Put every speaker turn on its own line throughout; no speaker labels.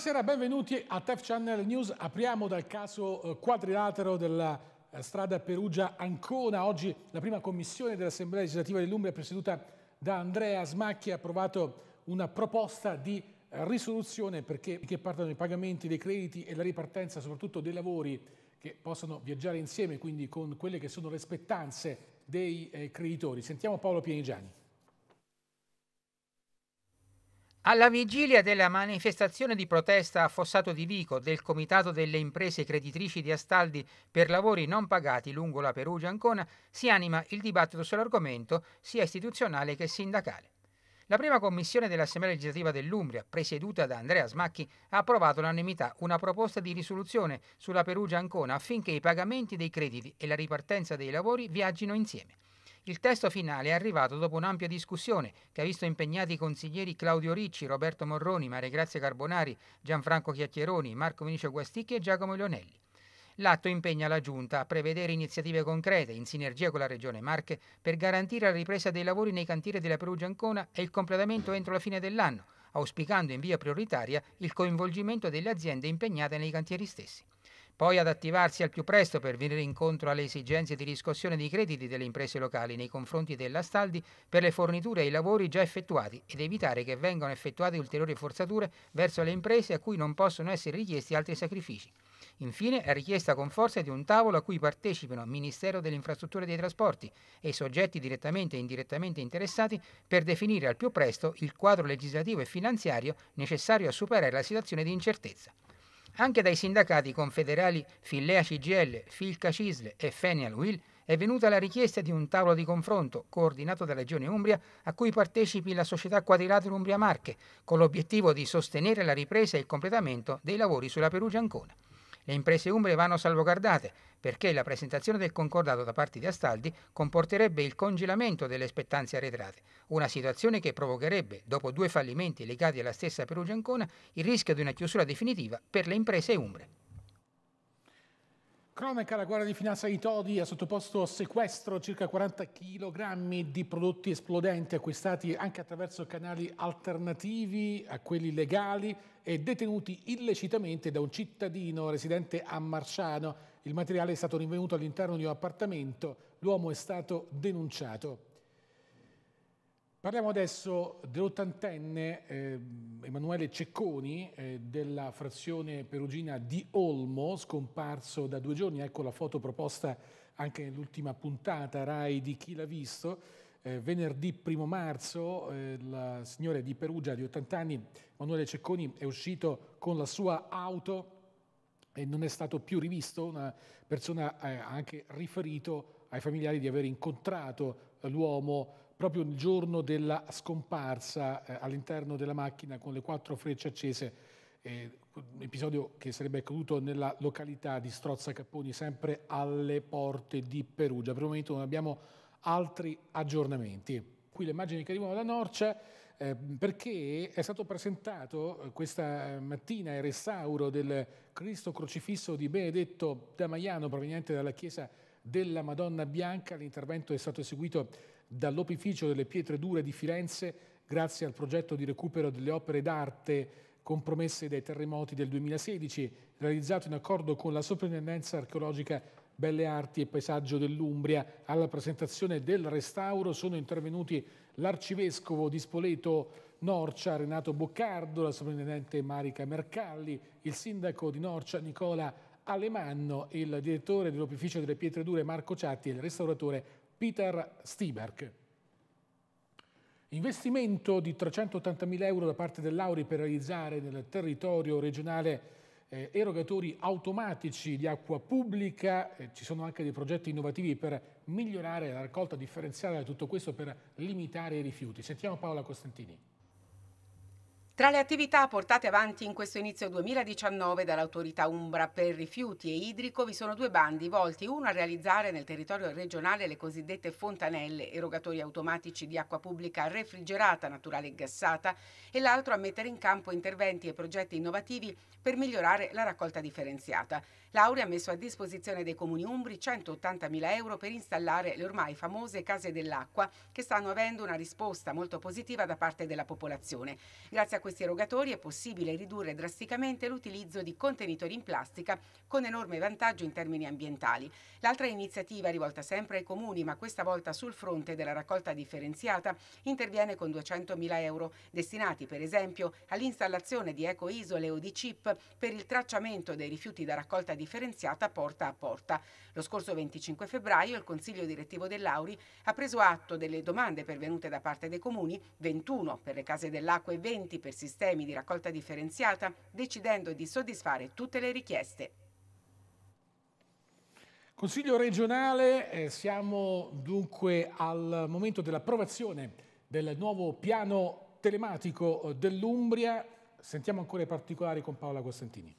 Buonasera, benvenuti a Tef Channel News. Apriamo dal caso eh, quadrilatero della eh, strada Perugia-Ancona. Oggi la prima commissione dell'Assemblea legislativa dell'Umbria, presieduta da Andrea Smacchi, ha approvato una proposta di eh, risoluzione perché che partano i pagamenti dei crediti e la ripartenza soprattutto dei lavori che possono viaggiare insieme, quindi con quelle che sono le spettanze dei creditori. Sentiamo Paolo Pienigiani.
Alla vigilia della manifestazione di protesta a Fossato di Vico del Comitato delle Imprese Creditrici di Astaldi per lavori non pagati lungo la Perugia-Ancona, si anima il dibattito sull'argomento sia istituzionale che sindacale. La prima commissione dell'Assemblea legislativa dell'Umbria, presieduta da Andrea Smacchi, ha approvato all'unanimità una proposta di risoluzione sulla Perugia-Ancona affinché i pagamenti dei crediti e la ripartenza dei lavori viaggino insieme. Il testo finale è arrivato dopo un'ampia discussione che ha visto impegnati i consiglieri Claudio Ricci, Roberto Morroni, Maria Grazia Carbonari, Gianfranco Chiacchieroni, Marco Vinicio Guasticchi e Giacomo Leonelli. L'atto impegna la Giunta a prevedere iniziative concrete, in sinergia con la Regione Marche, per garantire la ripresa dei lavori nei cantieri della Perugia Ancona e il completamento entro la fine dell'anno, auspicando in via prioritaria il coinvolgimento delle aziende impegnate nei cantieri stessi poi ad attivarsi al più presto per venire incontro alle esigenze di riscossione dei crediti delle imprese locali nei confronti della Staldi per le forniture e i lavori già effettuati ed evitare che vengano effettuate ulteriori forzature verso le imprese a cui non possono essere richiesti altri sacrifici. Infine è richiesta con forza di un tavolo a cui partecipino Ministero delle Infrastrutture e dei Trasporti e i soggetti direttamente e indirettamente interessati per definire al più presto il quadro legislativo e finanziario necessario a superare la situazione di incertezza. Anche dai sindacati confederali Fillea CGL, Filca Cisle e Fenial Will è venuta la richiesta di un tavolo di confronto coordinato dalla Regione Umbria a cui partecipi la società Quadrilatero Umbria Marche con l'obiettivo di sostenere la ripresa e il completamento dei lavori sulla Perugia Ancona. Le imprese umbre vanno salvaguardate perché la presentazione del concordato da parte di Astaldi comporterebbe il congelamento delle spettanze arretrate, una situazione che provocherebbe, dopo due fallimenti legati alla stessa Perugia Ancona, il rischio di una chiusura definitiva per le imprese umbre. Cronaca, la
Guardia di Finanza di Todi ha sottoposto a sequestro circa 40 kg di prodotti esplodenti acquistati anche attraverso canali alternativi a quelli legali e detenuti illecitamente da un cittadino residente a Marciano. Il materiale è stato rinvenuto all'interno di un appartamento, l'uomo è stato denunciato. Parliamo adesso dell'ottantenne eh, Emanuele Cecconi eh, della frazione perugina di Olmo, scomparso da due giorni. Ecco la foto proposta anche nell'ultima puntata RAI di Chi l'ha visto. Eh, venerdì 1 marzo eh, la signora di Perugia di 80 anni, Emanuele Cecconi, è uscito con la sua auto e non è stato più rivisto. Una persona eh, ha anche riferito ai familiari di aver incontrato l'uomo proprio il giorno della scomparsa eh, all'interno della macchina con le quattro frecce accese, eh, un episodio che sarebbe accaduto nella località di Strozza Capponi, sempre alle porte di Perugia. Per il momento non abbiamo altri aggiornamenti. Qui le immagini che arrivano da Norcia eh, perché è stato presentato eh, questa mattina il restauro del Cristo crocifisso di Benedetto da Maiano proveniente dalla chiesa della Madonna Bianca. L'intervento è stato eseguito dall'opificio delle pietre dure di Firenze grazie al progetto di recupero delle opere d'arte compromesse dai terremoti del 2016, realizzato in accordo con la Soprintendenza Archeologica Belle Arti e Paesaggio dell'Umbria. Alla presentazione del restauro sono intervenuti l'arcivescovo di Spoleto Norcia Renato Boccardo, la soprintendente Marica Mercalli, il sindaco di Norcia Nicola Alemanno, il direttore dell'opificio delle pietre dure Marco Ciatti e il restauratore Peter Stieberg. Investimento di 380.000 euro da parte dell'Auri per realizzare nel territorio regionale eh, erogatori automatici di acqua pubblica, eh, ci sono anche dei progetti innovativi per migliorare la raccolta differenziale, tutto questo per limitare i rifiuti. Sentiamo Paola
Costantini. Tra le attività portate avanti in questo inizio 2019 dall'autorità Umbra per rifiuti e idrico vi sono due bandi volti uno a realizzare nel territorio regionale le cosiddette fontanelle, erogatori automatici di acqua pubblica refrigerata, naturale e gassata, e l'altro a mettere in campo interventi e progetti innovativi per migliorare la raccolta differenziata. Laurea ha messo a disposizione dei comuni umbri 180.000 euro per installare le ormai famose case dell'acqua che stanno avendo una risposta molto positiva da parte della popolazione. Grazie a questi erogatori è possibile ridurre drasticamente l'utilizzo di contenitori in plastica con enorme vantaggio in termini ambientali. L'altra iniziativa rivolta sempre ai comuni, ma questa volta sul fronte della raccolta differenziata, interviene con 200.000 euro destinati per esempio all'installazione di ecoisole o di chip per il tracciamento dei rifiuti da raccolta differenziata porta a porta. Lo scorso 25 febbraio il Consiglio direttivo dell'Auri ha preso atto delle domande pervenute da parte dei comuni, 21 per le case dell'acqua e 20 per sistemi di raccolta differenziata, decidendo di soddisfare tutte le richieste.
Consiglio regionale, eh, siamo dunque al momento dell'approvazione del nuovo piano telematico eh, dell'Umbria. Sentiamo ancora i particolari con Paola Costantini.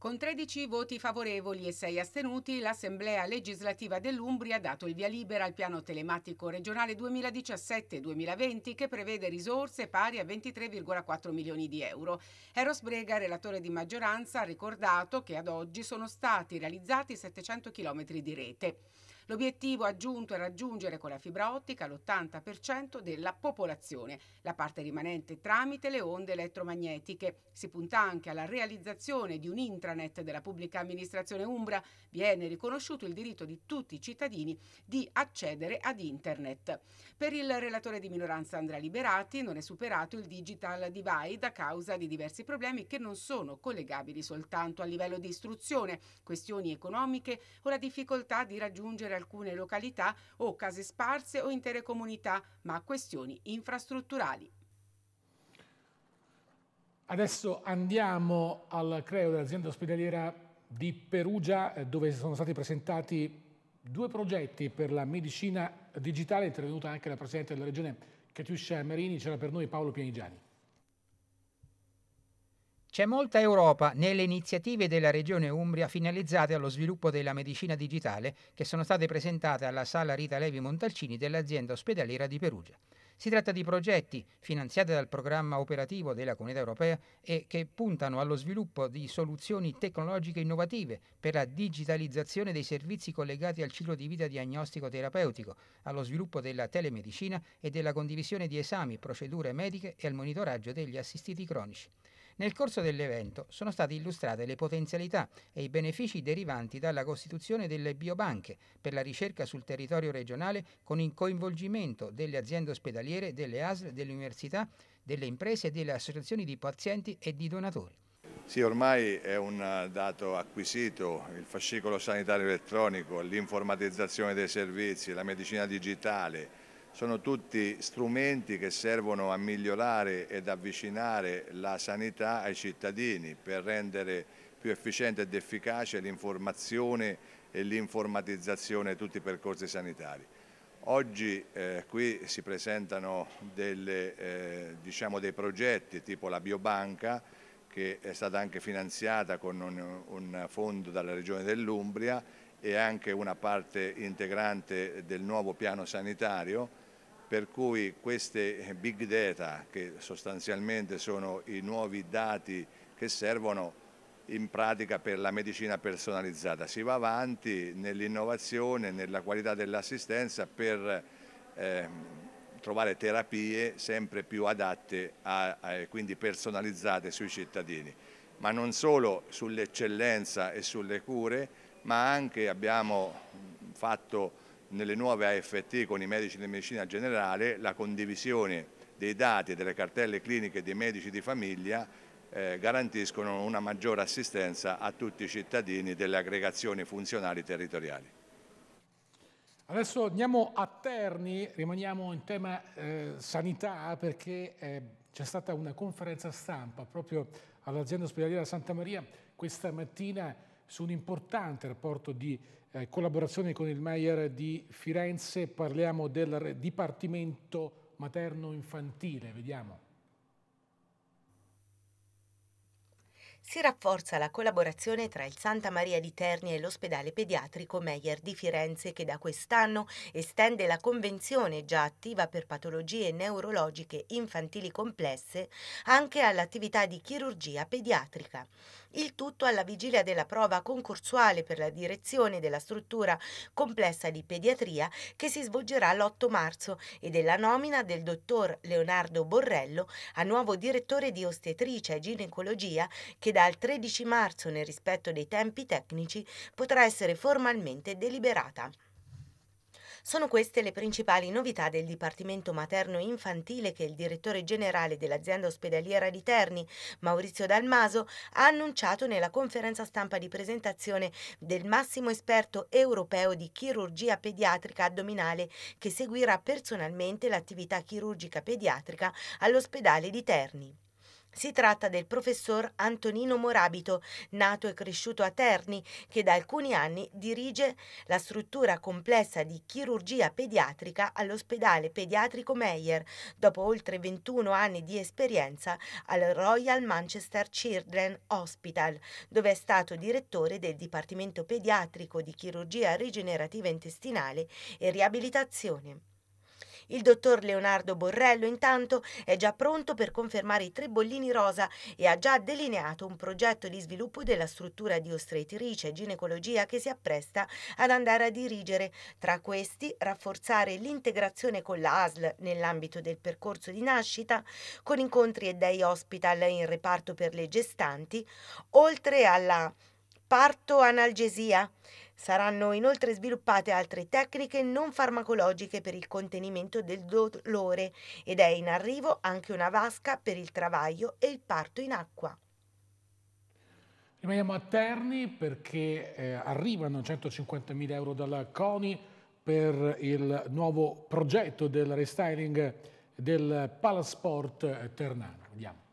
Con 13 voti favorevoli e 6 astenuti, l'Assemblea legislativa dell'Umbria ha dato il via libera al piano telematico regionale 2017-2020 che prevede risorse pari a 23,4 milioni di euro. Eros Brega, relatore di maggioranza, ha ricordato che ad oggi sono stati realizzati 700 chilometri di rete. L'obiettivo aggiunto è raggiungere con la fibra ottica l'80% della popolazione, la parte rimanente tramite le onde elettromagnetiche. Si punta anche alla realizzazione di un intranet della pubblica amministrazione Umbra. Viene riconosciuto il diritto di tutti i cittadini di accedere ad internet. Per il relatore di minoranza Andrea Liberati non è superato il digital divide a causa di diversi problemi che non sono collegabili soltanto a livello di istruzione, questioni economiche o la difficoltà di raggiungere alcune località o case sparse o intere comunità, ma questioni infrastrutturali.
Adesso andiamo al creo dell'azienda ospedaliera di Perugia eh, dove sono stati presentati due progetti per la medicina digitale, intervenuta anche la Presidente
della Regione Catiuscia Marini, c'era per noi Paolo Pianigiani. C'è molta Europa nelle iniziative della Regione Umbria finalizzate allo sviluppo della medicina digitale che sono state presentate alla Sala Rita Levi Montalcini dell'azienda ospedaliera di Perugia. Si tratta di progetti finanziati dal programma operativo della Comunità Europea e che puntano allo sviluppo di soluzioni tecnologiche innovative per la digitalizzazione dei servizi collegati al ciclo di vita diagnostico-terapeutico, allo sviluppo della telemedicina e della condivisione di esami, procedure mediche e al monitoraggio degli assistiti cronici. Nel corso dell'evento sono state illustrate le potenzialità e i benefici derivanti dalla costituzione delle biobanche per la ricerca sul territorio regionale con il coinvolgimento delle aziende ospedaliere, delle ASL, delle università, delle imprese e delle associazioni di pazienti e di donatori.
Sì, ormai è un dato acquisito, il fascicolo sanitario elettronico, l'informatizzazione dei servizi, la medicina digitale, sono tutti strumenti che servono a migliorare ed avvicinare la sanità ai cittadini per rendere più efficiente ed efficace l'informazione e l'informatizzazione di tutti i percorsi sanitari. Oggi eh, qui si presentano delle, eh, diciamo dei progetti tipo la biobanca che è stata anche finanziata con un, un fondo dalla regione dell'Umbria e anche una parte integrante del nuovo piano sanitario, per cui queste big data, che sostanzialmente sono i nuovi dati che servono in pratica per la medicina personalizzata, si va avanti nell'innovazione, nella qualità dell'assistenza per eh, trovare terapie sempre più adatte e quindi personalizzate sui cittadini, ma non solo sull'eccellenza e sulle cure, ma anche abbiamo fatto nelle nuove AFT con i medici di medicina generale la condivisione dei dati delle cartelle cliniche dei medici di famiglia eh, garantiscono una maggiore assistenza a tutti i cittadini delle aggregazioni funzionali territoriali.
Adesso andiamo a Terni, rimaniamo in tema eh, sanità perché eh, c'è stata una conferenza stampa proprio all'azienda ospedaliera Santa Maria questa mattina su un importante rapporto di eh, collaborazione con il Maier di Firenze, parliamo del Dipartimento Materno-Infantile, vediamo.
si rafforza la collaborazione tra il Santa Maria di Terni e l'ospedale pediatrico Meyer di Firenze che da quest'anno estende la convenzione già attiva per patologie neurologiche infantili complesse anche all'attività di chirurgia pediatrica. Il tutto alla vigilia della prova concorsuale per la direzione della struttura complessa di pediatria che si svolgerà l'8 marzo e della nomina del dottor Leonardo Borrello a nuovo direttore di ostetricia e ginecologia che che dal 13 marzo nel rispetto dei tempi tecnici potrà essere formalmente deliberata. Sono queste le principali novità del Dipartimento Materno Infantile che il direttore generale dell'azienda ospedaliera di Terni, Maurizio Dalmaso, ha annunciato nella conferenza stampa di presentazione del massimo esperto europeo di chirurgia pediatrica addominale che seguirà personalmente l'attività chirurgica pediatrica all'ospedale di Terni. Si tratta del professor Antonino Morabito, nato e cresciuto a Terni, che da alcuni anni dirige la struttura complessa di chirurgia pediatrica all'ospedale pediatrico Meyer, dopo oltre 21 anni di esperienza al Royal Manchester Children Hospital, dove è stato direttore del Dipartimento Pediatrico di Chirurgia Rigenerativa Intestinale e Riabilitazione. Il dottor Leonardo Borrello intanto è già pronto per confermare i tre bollini rosa e ha già delineato un progetto di sviluppo della struttura di ostetritrice e ginecologia che si appresta ad andare a dirigere. Tra questi rafforzare l'integrazione con la ASL nell'ambito del percorso di nascita, con incontri e dei hospital in reparto per le gestanti, oltre alla parto analgesia Saranno inoltre sviluppate altre tecniche non farmacologiche per il contenimento del dolore ed è in arrivo anche una vasca per il travaglio e il parto in acqua.
Rimaniamo a Terni perché eh, arrivano 150.000 euro dalla CONI per il nuovo progetto del restyling del Palasport Ternano. Andiamo.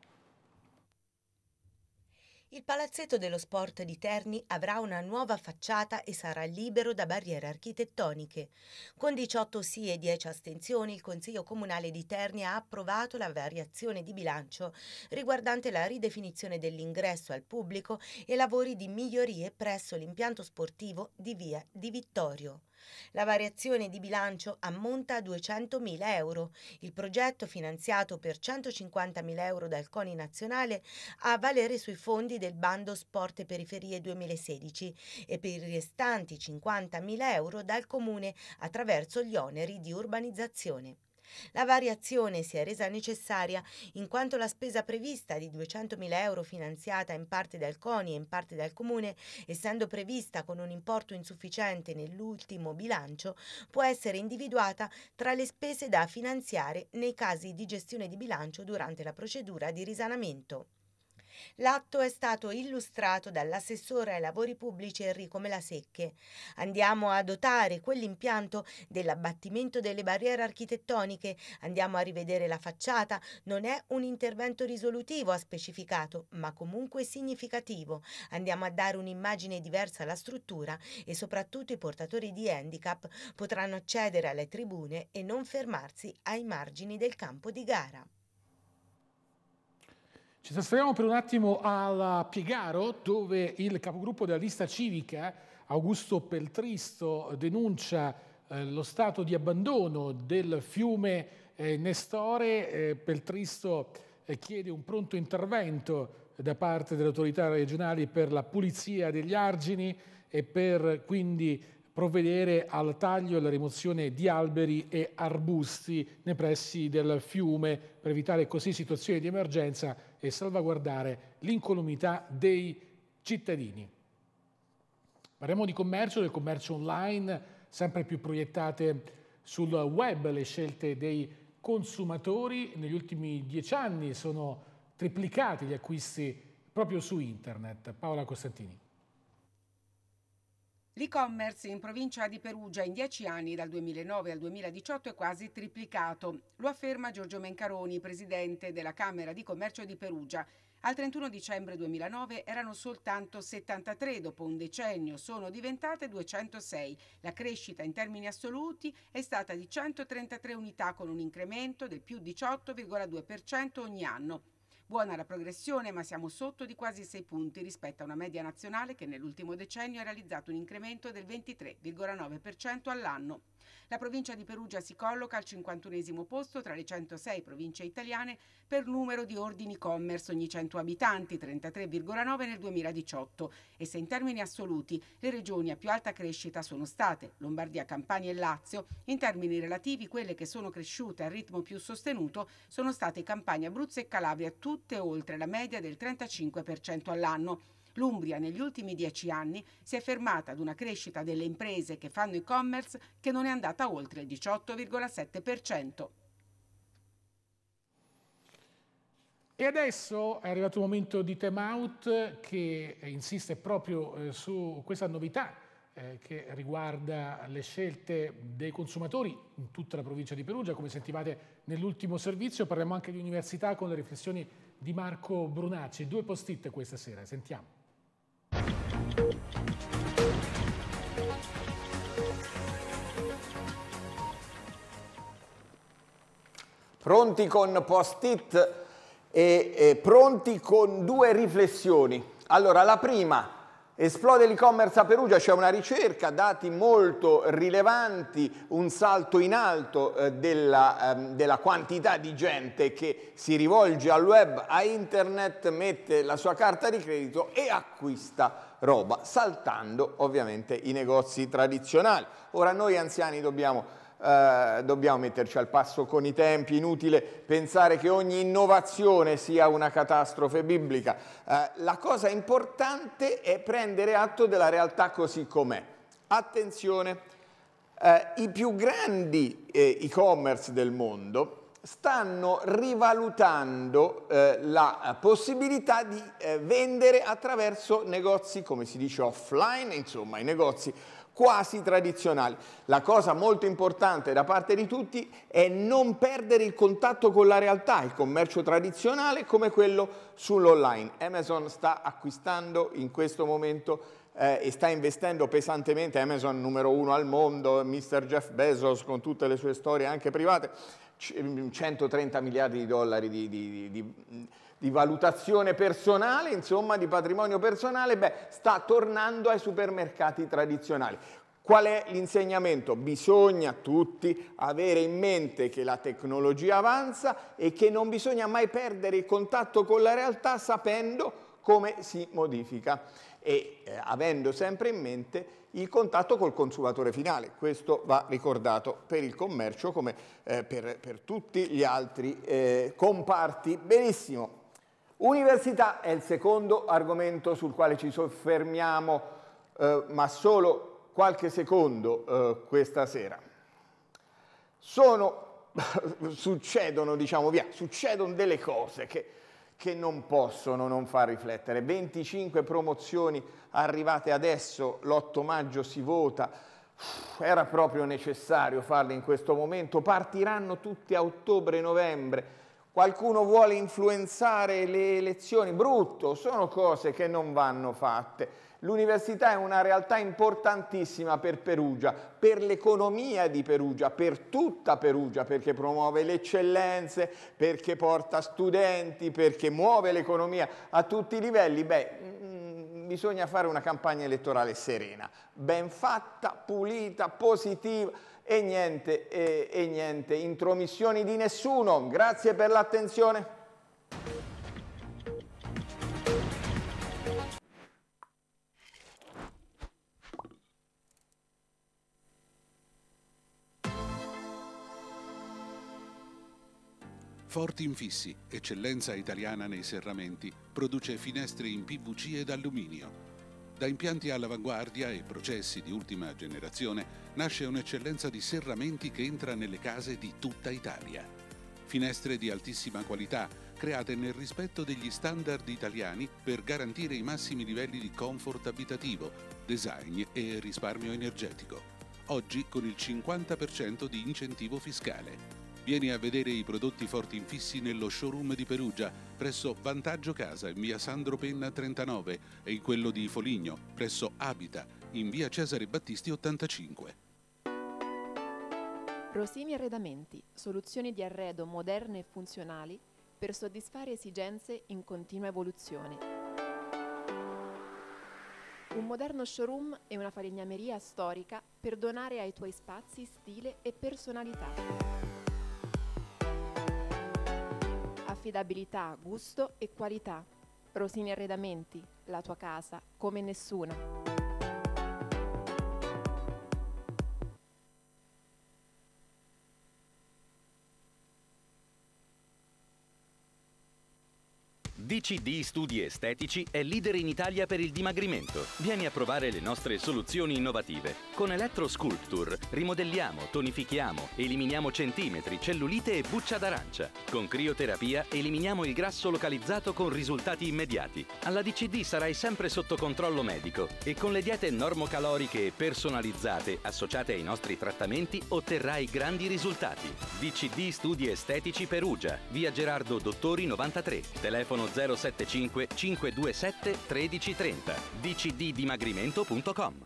Il Palazzetto dello Sport di Terni avrà una nuova facciata e sarà libero da barriere architettoniche. Con 18 sì e 10 astensioni il Consiglio Comunale di Terni ha approvato la variazione di bilancio riguardante la ridefinizione dell'ingresso al pubblico e lavori di migliorie presso l'impianto sportivo di Via di Vittorio. La variazione di bilancio ammonta a 200.000 euro. Il progetto, finanziato per 150.000 euro dal CONI nazionale, a valere sui fondi del bando Sport e Periferie 2016 e per i restanti 50.000 euro dal Comune attraverso gli oneri di urbanizzazione. La variazione si è resa necessaria in quanto la spesa prevista di 200.000 euro finanziata in parte dal CONI e in parte dal Comune, essendo prevista con un importo insufficiente nell'ultimo bilancio, può essere individuata tra le spese da finanziare nei casi di gestione di bilancio durante la procedura di risanamento. L'atto è stato illustrato dall'assessore ai lavori pubblici Enrico Melasecche. Andiamo a dotare quell'impianto dell'abbattimento delle barriere architettoniche, andiamo a rivedere la facciata, non è un intervento risolutivo, ha specificato, ma comunque significativo. Andiamo a dare un'immagine diversa alla struttura e soprattutto i portatori di handicap potranno accedere alle tribune e non fermarsi ai margini del campo di gara.
Ci trasferiamo per un attimo a Piegaro, dove il capogruppo della lista civica, Augusto Peltristo, denuncia eh, lo stato di abbandono del fiume eh, Nestore. Eh, Peltristo eh, chiede un pronto intervento da parte delle autorità regionali per la pulizia degli argini e per quindi provvedere al taglio e alla rimozione di alberi e arbusti nei pressi del fiume per evitare così situazioni di emergenza e salvaguardare l'incolumità dei cittadini. Parliamo di commercio, del commercio online, sempre più proiettate sul web le scelte dei consumatori. Negli ultimi dieci anni sono triplicati gli acquisti proprio su internet. Paola Costantini.
L'e-commerce in provincia di Perugia in dieci anni, dal 2009 al 2018, è quasi triplicato. Lo afferma Giorgio Mencaroni, presidente della Camera di Commercio di Perugia. Al 31 dicembre 2009 erano soltanto 73, dopo un decennio sono diventate 206. La crescita in termini assoluti è stata di 133 unità con un incremento del più 18,2% ogni anno. Buona la progressione, ma siamo sotto di quasi 6 punti rispetto a una media nazionale che nell'ultimo decennio ha realizzato un incremento del 23,9% all'anno. La provincia di Perugia si colloca al 51 posto tra le 106 province italiane per numero di ordini commerce ogni 100 abitanti, 33,9 nel 2018. E se in termini assoluti le regioni a più alta crescita sono state Lombardia, Campania e Lazio, in termini relativi quelle che sono cresciute a ritmo più sostenuto sono state Campania, Abruzzo e Calabria, tutte oltre la media del 35% all'anno l'Umbria negli ultimi dieci anni si è fermata ad una crescita delle imprese che fanno e-commerce che non è andata oltre il 18,7%.
E adesso è arrivato il momento di Time Out che insiste proprio eh, su questa novità eh, che riguarda le scelte dei consumatori in tutta la provincia di Perugia. Come sentivate nell'ultimo servizio parliamo anche di università con le riflessioni di Marco Brunacci. Due post-it questa sera, sentiamo.
pronti con post-it e, e pronti con due riflessioni. Allora, la prima, Esplode l'e-commerce a Perugia, c'è cioè una ricerca, dati molto rilevanti, un salto in alto eh, della, ehm, della, quantità di gente che si rivolge al web, a internet, mette la sua carta di credito e acquista roba, saltando ovviamente i negozi tradizionali. Ora noi anziani dobbiamo eh, dobbiamo metterci al passo con i tempi, inutile pensare che ogni innovazione sia una catastrofe biblica. Eh, la cosa importante è prendere atto della realtà così com'è. Attenzione, eh, i più grandi eh, e-commerce del mondo stanno rivalutando eh, la possibilità di eh, vendere attraverso negozi, come si dice offline, insomma i negozi quasi tradizionali. La cosa molto importante da parte di tutti è non perdere il contatto con la realtà, il commercio tradizionale come quello sull'online. Amazon sta acquistando in questo momento eh, e sta investendo pesantemente, Amazon numero uno al mondo, Mr. Jeff Bezos con tutte le sue storie anche private, 130 mm, miliardi di dollari di, di, di, di di valutazione personale, insomma di patrimonio personale, beh, sta tornando ai supermercati tradizionali. Qual è l'insegnamento? Bisogna tutti avere in mente che la tecnologia avanza e che non bisogna mai perdere il contatto con la realtà sapendo come si modifica e eh, avendo sempre in mente il contatto col consumatore finale. Questo va ricordato per il commercio come eh, per, per, tutti gli altri eh, comparti. Benissimo, Università è il secondo argomento sul quale ci soffermiamo, eh, ma solo qualche secondo eh, questa sera. Sono, succedono, diciamo via, succedono delle cose che, che non possono non far riflettere. 25 promozioni arrivate adesso, l'8 maggio si vota, era proprio necessario farle in questo momento, partiranno tutte a ottobre-novembre qualcuno vuole influenzare le elezioni, brutto, sono cose che non vanno fatte. L'università è una realtà importantissima per Perugia, per l'economia di Perugia, per tutta Perugia, perché promuove le eccellenze, perché porta studenti, perché muove l'economia a tutti i livelli. Beh, mm, bisogna fare una campagna elettorale serena, ben fatta, pulita, positiva e niente, e, e niente, intromissioni di nessuno. Grazie per l'attenzione.
Forti Infissi, eccellenza italiana nei serramenti, produce finestre in PVC ed alluminio da impianti all'avanguardia e processi di ultima generazione nasce un'eccellenza di serramenti che entra nelle case di tutta Italia. Finestre di altissima qualità, create nel rispetto degli standard italiani per garantire i massimi livelli di comfort abitativo, design e risparmio energetico. Oggi con il 50% di incentivo fiscale. Vieni a vedere i prodotti forti infissi nello showroom di Perugia, presso Vantaggio Casa in via Sandro Penna 39 e in quello di Foligno, presso Abita in via Cesare Battisti 85.
Rosini Arredamenti, soluzioni di arredo moderne e funzionali per soddisfare esigenze in continua evoluzione. Un moderno showroom e una falegnameria storica per donare ai tuoi spazi stile e personalità. affidabilità, gusto e qualità. Rosini Arredamenti, la tua casa come nessuna.
DCD Studi Estetici è leader in Italia per il dimagrimento. Vieni a provare le nostre soluzioni innovative. Con Electro Sculpture rimodelliamo, tonifichiamo, eliminiamo centimetri, cellulite e buccia d'arancia. Con crioterapia eliminiamo il grasso localizzato con risultati immediati. Alla DCD sarai sempre sotto controllo medico e con le diete normocaloriche e personalizzate associate ai nostri trattamenti otterrai grandi risultati. DCD Studi Estetici Perugia, via Gerardo Dottori 93, telefono 0 075 527 1330. dcddimagrimento.com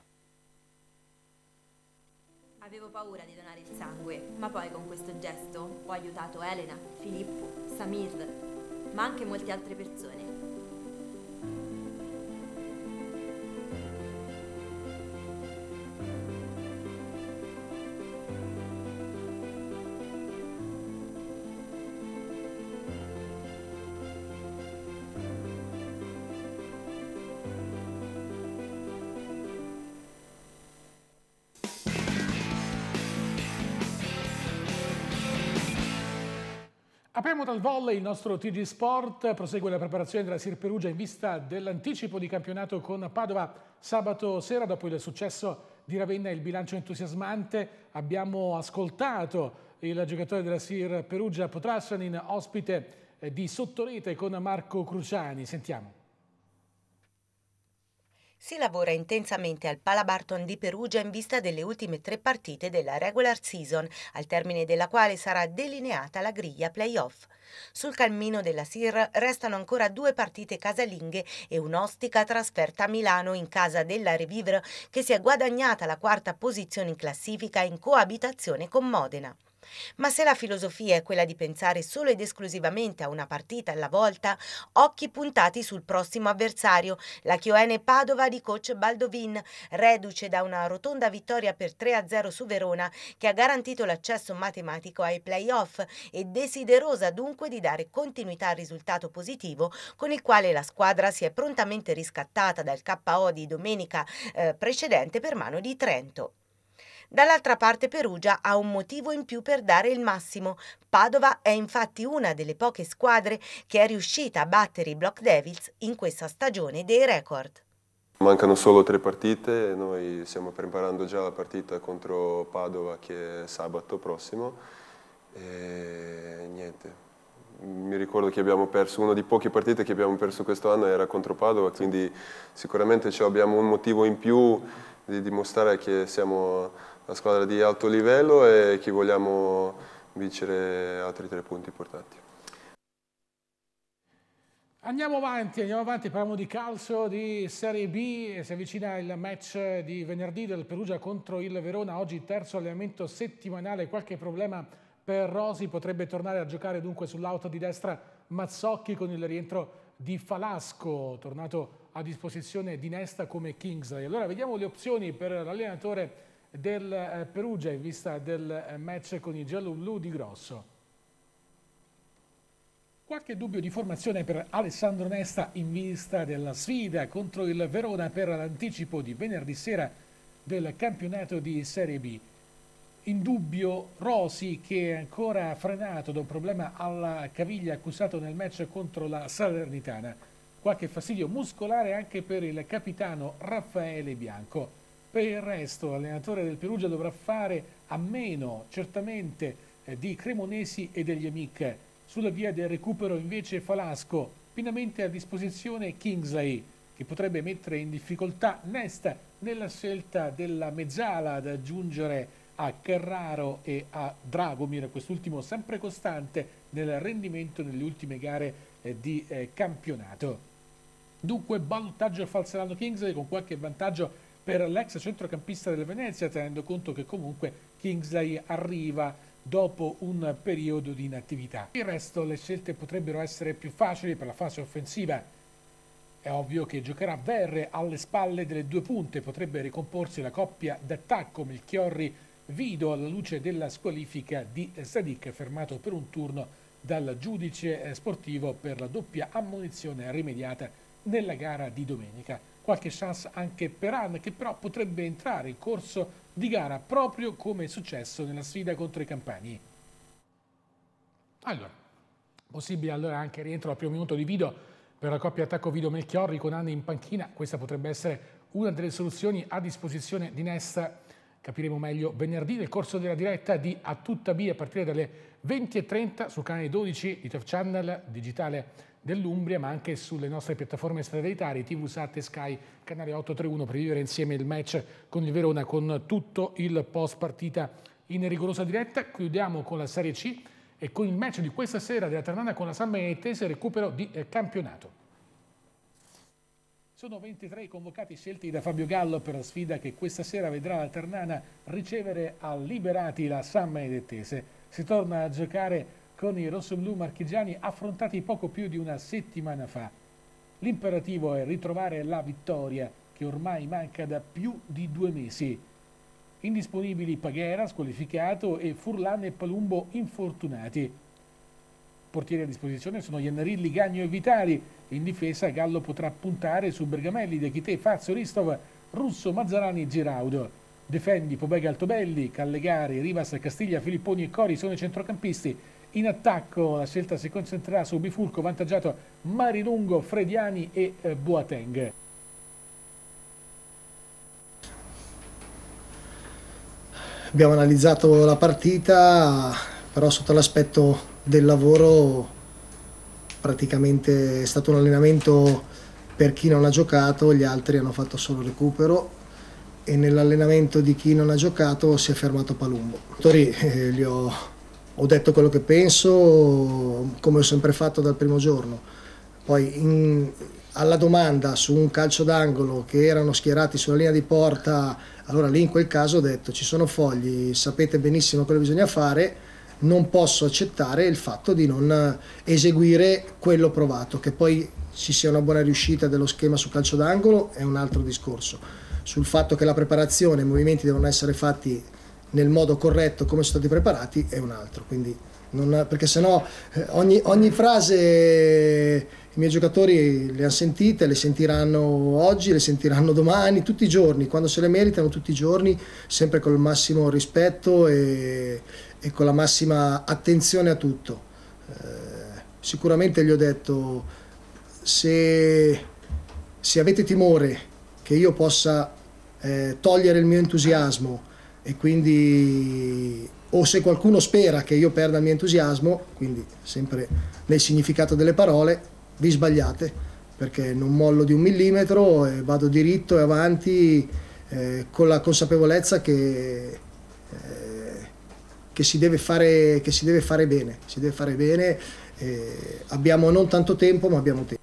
Avevo paura di donare il sangue, ma poi con questo gesto ho aiutato Elena, Filippo, Samir, ma anche molte altre persone
Apriamo dal volley il nostro TG Sport, prosegue la preparazione della Sir Perugia in vista dell'anticipo di campionato con Padova sabato sera dopo il successo di Ravenna e il bilancio entusiasmante. Abbiamo ascoltato il giocatore della Sir Perugia Potrassanin, ospite eh, di Sottorete con Marco Cruciani. Sentiamo.
Si lavora intensamente al Palabarton di Perugia in vista delle ultime tre partite della regular season, al termine della quale sarà delineata la griglia playoff. Sul cammino della SIR restano ancora due partite casalinghe e un'ostica trasferta a Milano in casa della Revivre che si è guadagnata la quarta posizione in classifica in coabitazione con Modena. Ma se la filosofia è quella di pensare solo ed esclusivamente a una partita alla volta, occhi puntati sul prossimo avversario, la Chioene Padova di coach Baldovin, reduce da una rotonda vittoria per 3-0 su Verona che ha garantito l'accesso matematico ai playoff e desiderosa dunque di dare continuità al risultato positivo con il quale la squadra si è prontamente riscattata dal KO di domenica eh, precedente per mano di Trento. Dall'altra parte Perugia ha un motivo in più per dare il massimo. Padova è infatti una delle poche squadre che è riuscita a battere i Block Devils in questa stagione dei record.
Mancano solo tre partite, noi stiamo preparando già la partita contro Padova che è sabato prossimo e niente. Mi ricordo che abbiamo perso, una di poche partite che abbiamo perso quest'anno era contro Padova, quindi sicuramente abbiamo un motivo in più di dimostrare che siamo una squadra di alto livello e chi vogliamo vincere altri tre punti importanti.
Andiamo avanti, andiamo avanti, parliamo di calcio di Serie B, eh, si avvicina il match di venerdì del Perugia contro il Verona, oggi terzo allenamento settimanale, qualche problema per Rosi, potrebbe tornare a giocare dunque sull'auto di destra Mazzocchi con il rientro di Falasco, tornato a disposizione di Nesta come Kingsley. Allora vediamo le opzioni per l'allenatore del eh, Perugia in vista del eh, match con il giallo-blu di Grosso. Qualche dubbio di formazione per Alessandro Nesta in vista della sfida contro il Verona per l'anticipo di venerdì sera del campionato di Serie B. In dubbio Rosi che è ancora frenato da un problema alla caviglia accusato nel match contro la Salernitana. Qualche fastidio muscolare anche per il capitano Raffaele Bianco. Per il resto l'allenatore del Perugia dovrà fare a meno certamente eh, di Cremonesi e degli Amic. Sulla via del recupero invece Falasco, pienamente a disposizione Kingsley, che potrebbe mettere in difficoltà Nesta nella scelta della mezzala da aggiungere a Carraro e a Dragomir, quest'ultimo sempre costante nel rendimento nelle ultime gare eh, di eh, campionato. Dunque ballottaggio al Falzerano Kingsley con qualche vantaggio per l'ex centrocampista del Venezia, tenendo conto che comunque Kingsley arriva dopo un periodo di inattività. Il resto le scelte potrebbero essere più facili per la fase offensiva. È ovvio che giocherà Verre alle spalle delle due punte, potrebbe ricomporsi la coppia d'attacco Melchiorri Vido alla luce della squalifica di Sadiq, fermato per un turno dal giudice sportivo per la doppia ammonizione rimediata nella gara di domenica qualche chance anche per Anne che però potrebbe entrare in corso di gara proprio come è successo nella sfida contro i Campani. Allora, possibile allora anche rientro al primo minuto di Vido per la coppia attacco Vido Melchiorri con Anne in panchina, questa potrebbe essere una delle soluzioni a disposizione di Nesta capiremo meglio venerdì nel corso della diretta di A Tutta B a partire dalle 20.30 sul canale 12 di Top Channel digitale dell'Umbria ma anche sulle nostre piattaforme satellitari TV Sat e Sky canale 831 per vivere insieme il match con il Verona con tutto il post partita in rigorosa diretta chiudiamo con la Serie C e con il match di questa sera della Ternana con la San Benedettese recupero di eh, campionato sono 23 i convocati scelti da Fabio Gallo per la sfida che questa sera vedrà la Ternana ricevere a Liberati la San Benedettese. Si torna a giocare con i rossoblù marchigiani affrontati poco più di una settimana fa. L'imperativo è ritrovare la vittoria che ormai manca da più di due mesi. Indisponibili Paghera, squalificato, e Furlan e Palumbo infortunati portieri a disposizione sono Iannarilli, Gagno e Vitali. In difesa Gallo potrà puntare su Bergamelli, De Chite, Fazio, Ristov, Russo, Mazzarani e Giraudo. Defendi, Pobega, Altobelli, Callegari, Rivas, Castiglia, Filipponi e Cori sono i centrocampisti. In attacco la scelta si concentrerà su Bifurco, vantaggiato Marilungo, Frediani e eh, Boateng.
Abbiamo analizzato la partita, però sotto l'aspetto del lavoro praticamente è stato un allenamento per chi non ha giocato, gli altri hanno fatto solo recupero e nell'allenamento di chi non ha giocato si è fermato Palumbo. Torì, eh, gli ho, ho detto quello che penso, come ho sempre fatto dal primo giorno. Poi in, alla domanda su un calcio d'angolo che erano schierati sulla linea di porta, allora lì in quel caso ho detto ci sono fogli, sapete benissimo quello che bisogna fare, non posso accettare il fatto di non eh, eseguire quello provato, che poi ci sia una buona riuscita dello schema su calcio d'angolo è un altro discorso. Sul fatto che la preparazione, i movimenti devono essere fatti nel modo corretto, come sono stati preparati, è un altro. Quindi non, perché sennò eh, ogni, ogni frase i miei giocatori le hanno sentite, le sentiranno oggi, le sentiranno domani, tutti i giorni, quando se le meritano tutti i giorni, sempre col massimo rispetto e, e con la massima attenzione a tutto. Eh, sicuramente gli ho detto, se, se avete timore che io possa eh, togliere il mio entusiasmo, e quindi o se qualcuno spera che io perda il mio entusiasmo, quindi sempre nel significato delle parole, vi sbagliate, perché non mollo di un millimetro e vado diritto e avanti eh, con la consapevolezza che, eh, che, si deve fare, che si deve fare bene, si deve fare bene, eh, abbiamo non tanto tempo ma abbiamo tempo.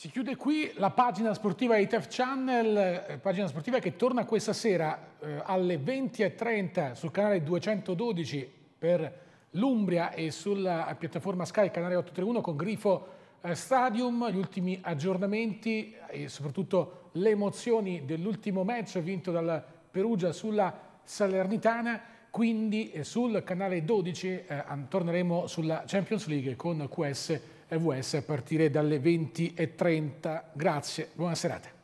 Si chiude qui la pagina sportiva ITF Channel, eh, pagina sportiva che torna questa sera eh, alle 20.30 sul canale 212 per l'Umbria e sulla piattaforma Sky canale 831 con Grifo eh, Stadium, gli ultimi aggiornamenti e soprattutto le emozioni dell'ultimo match vinto dal Perugia sulla Salernitana, quindi eh, sul canale 12 eh, torneremo sulla Champions League con QS EWS a partire dalle 20.30. Grazie, buona serata.